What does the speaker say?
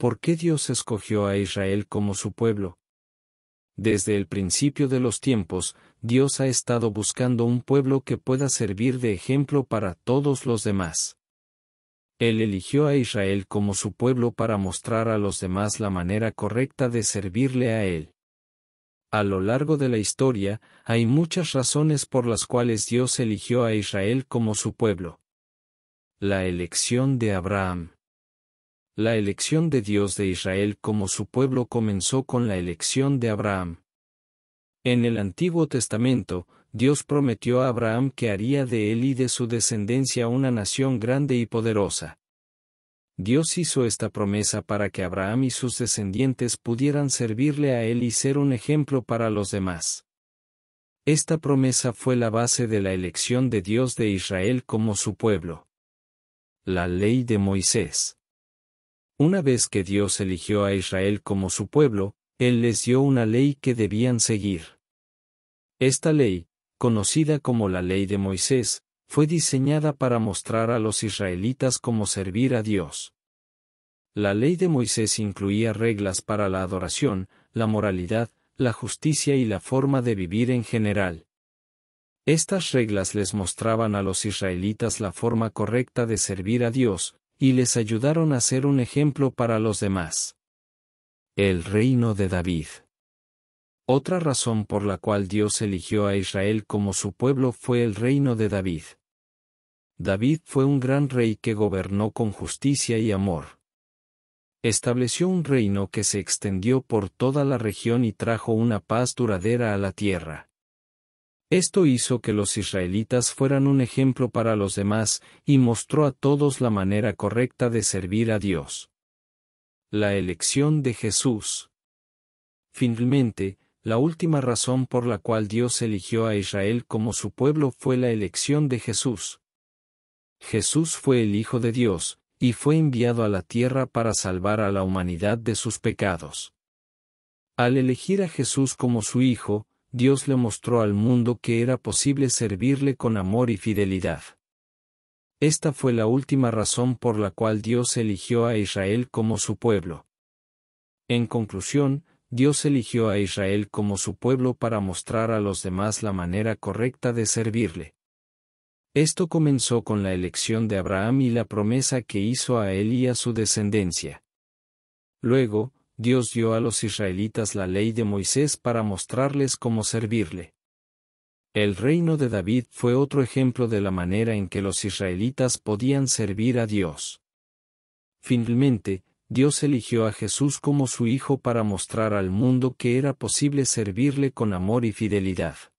¿Por qué Dios escogió a Israel como su pueblo? Desde el principio de los tiempos, Dios ha estado buscando un pueblo que pueda servir de ejemplo para todos los demás. Él eligió a Israel como su pueblo para mostrar a los demás la manera correcta de servirle a Él. A lo largo de la historia, hay muchas razones por las cuales Dios eligió a Israel como su pueblo. La elección de Abraham. La elección de Dios de Israel como su pueblo comenzó con la elección de Abraham. En el Antiguo Testamento, Dios prometió a Abraham que haría de él y de su descendencia una nación grande y poderosa. Dios hizo esta promesa para que Abraham y sus descendientes pudieran servirle a él y ser un ejemplo para los demás. Esta promesa fue la base de la elección de Dios de Israel como su pueblo. La ley de Moisés. Una vez que Dios eligió a Israel como su pueblo, Él les dio una ley que debían seguir. Esta ley, conocida como la ley de Moisés, fue diseñada para mostrar a los israelitas cómo servir a Dios. La ley de Moisés incluía reglas para la adoración, la moralidad, la justicia y la forma de vivir en general. Estas reglas les mostraban a los israelitas la forma correcta de servir a Dios, y les ayudaron a ser un ejemplo para los demás. El reino de David. Otra razón por la cual Dios eligió a Israel como su pueblo fue el reino de David. David fue un gran rey que gobernó con justicia y amor. Estableció un reino que se extendió por toda la región y trajo una paz duradera a la tierra. Esto hizo que los israelitas fueran un ejemplo para los demás, y mostró a todos la manera correcta de servir a Dios. La elección de Jesús. Finalmente, la última razón por la cual Dios eligió a Israel como su pueblo fue la elección de Jesús. Jesús fue el Hijo de Dios, y fue enviado a la tierra para salvar a la humanidad de sus pecados. Al elegir a Jesús como su Hijo, Dios le mostró al mundo que era posible servirle con amor y fidelidad. Esta fue la última razón por la cual Dios eligió a Israel como su pueblo. En conclusión, Dios eligió a Israel como su pueblo para mostrar a los demás la manera correcta de servirle. Esto comenzó con la elección de Abraham y la promesa que hizo a él y a su descendencia. Luego, Dios dio a los israelitas la ley de Moisés para mostrarles cómo servirle. El reino de David fue otro ejemplo de la manera en que los israelitas podían servir a Dios. Finalmente, Dios eligió a Jesús como su Hijo para mostrar al mundo que era posible servirle con amor y fidelidad.